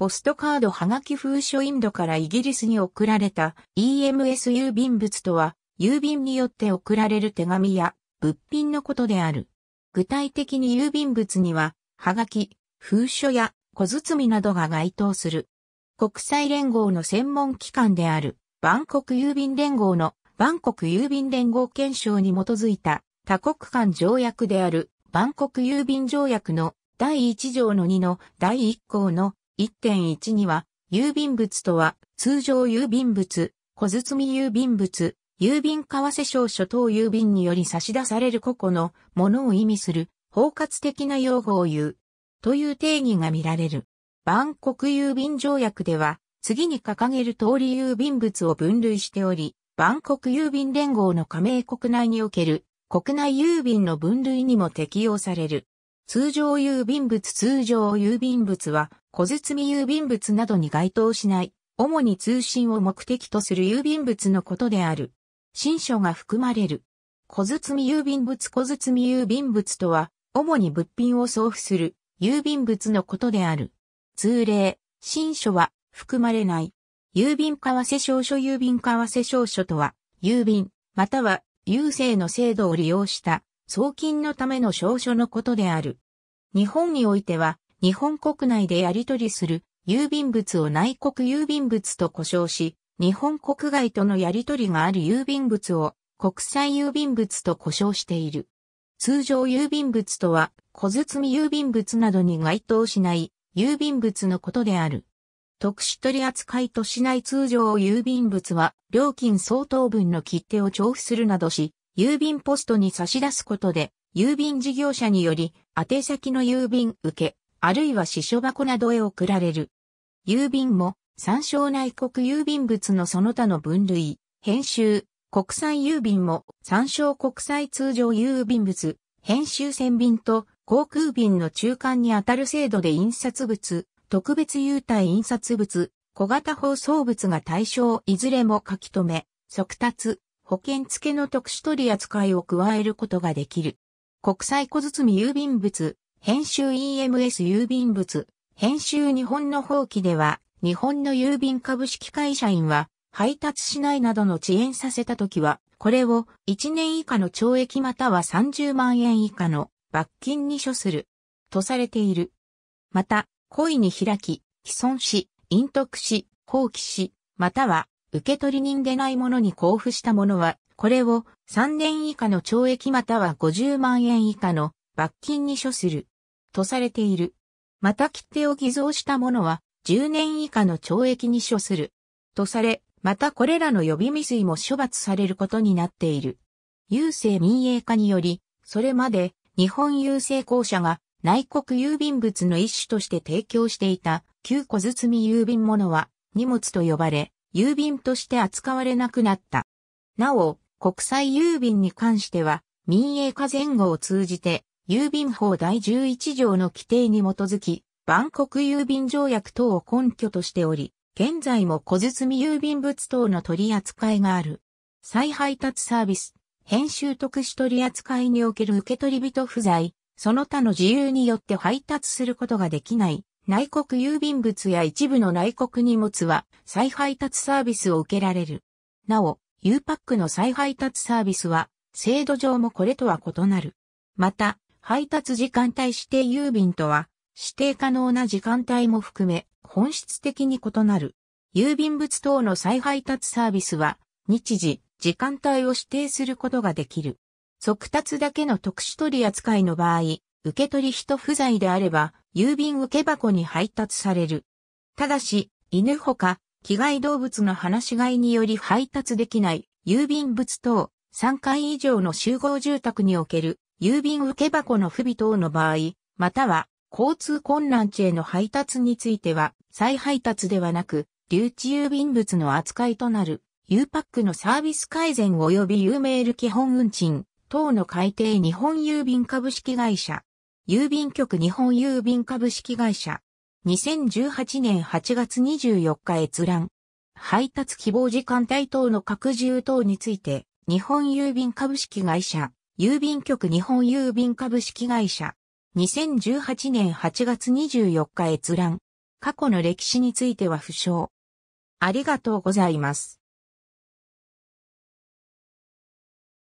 ポストカードはがき封書インドからイギリスに送られた EMS 郵便物とは、郵便によって送られる手紙や物品のことである。具体的に郵便物には、はがき、封書や小包などが該当する。国際連合の専門機関である、バンコク郵便連合のバンコク郵便連合憲章に基づいた多国間条約であるバンコク郵便条約の第1条の2の第1項の1.1には、郵便物とは、通常郵便物、小包郵便物、郵便為替証書等郵便により差し出される個々のものを意味する包括的な用語を言うという定義が見られる。万国郵便条約では次に掲げる通り郵便物を分類しており、万国郵便連合の加盟国内における国内郵便の分類にも適用される。通常郵便物通常郵便物は、小包郵便物などに該当しない、主に通信を目的とする郵便物のことである。新書が含まれる。小包郵便物小包郵便物とは、主に物品を送付する郵便物のことである。通例、新書は含まれない。郵便為替証書郵便為替証書とは、郵便、または郵政の制度を利用した送金のための証書のことである。日本においては、日本国内でやり取りする郵便物を内国郵便物と呼称し、日本国外とのやり取りがある郵便物を国際郵便物と呼称している。通常郵便物とは、小包郵便物などに該当しない郵便物のことである。特殊取扱いとしない通常郵便物は、料金相当分の切手を調布するなどし、郵便ポストに差し出すことで、郵便事業者により、宛先の郵便受け、あるいは支所箱などへ送られる。郵便も、参照内国郵便物のその他の分類、編集、国際郵便も、参照国際通常郵便物、編集船便と航空便の中間にあたる制度で印刷物、特別優待印刷物、小型包装物が対象いずれも書き留め、速達、保険付けの特殊取り扱いを加えることができる。国際小包郵便物、編集 EMS 郵便物、編集日本の法規では、日本の郵便株式会社員は、配達しないなどの遅延させたときは、これを1年以下の懲役または30万円以下の罰金に処する、とされている。また、故意に開き、既存し、隠匿し、放棄し、または受取人でない者に交付した者は、これを3年以下の懲役または50万円以下の罰金に処する。とされている。また切手を偽造した者は、10年以下の懲役に処する。とされ、またこれらの予備未遂も処罰されることになっている。郵政民営化により、それまで日本郵政公社が内国郵便物の一種として提供していた9個包み郵便物は荷物と呼ばれ、郵便として扱われなくなった。なお、国際郵便に関しては、民営化前後を通じて、郵便法第11条の規定に基づき、万国郵便条約等を根拠としており、現在も小包郵便物等の取り扱いがある。再配達サービス、編集特殊取り扱いにおける受取人不在、その他の自由によって配達することができない内国郵便物や一部の内国荷物は再配達サービスを受けられる。なお、U パックの再配達サービスは、制度上もこれとは異なる。また、配達時間帯指定郵便とは、指定可能な時間帯も含め、本質的に異なる。郵便物等の再配達サービスは、日時、時間帯を指定することができる。速達だけの特殊取り扱いの場合、受け取り人不在であれば、郵便受け箱に配達される。ただし、犬ほか、危害動物の放し飼いにより配達できない郵便物等3階以上の集合住宅における郵便受け箱の不備等の場合、または交通困難地への配達については再配達ではなく留置郵便物の扱いとなる U パックのサービス改善及び U メール基本運賃等の改定日本郵便株式会社郵便局日本郵便株式会社。2018年8月24日閲覧。配達希望時間帯等の拡充等について、日本郵便株式会社、郵便局日本郵便株式会社。2018年8月24日閲覧。過去の歴史については不詳。ありがとうございます。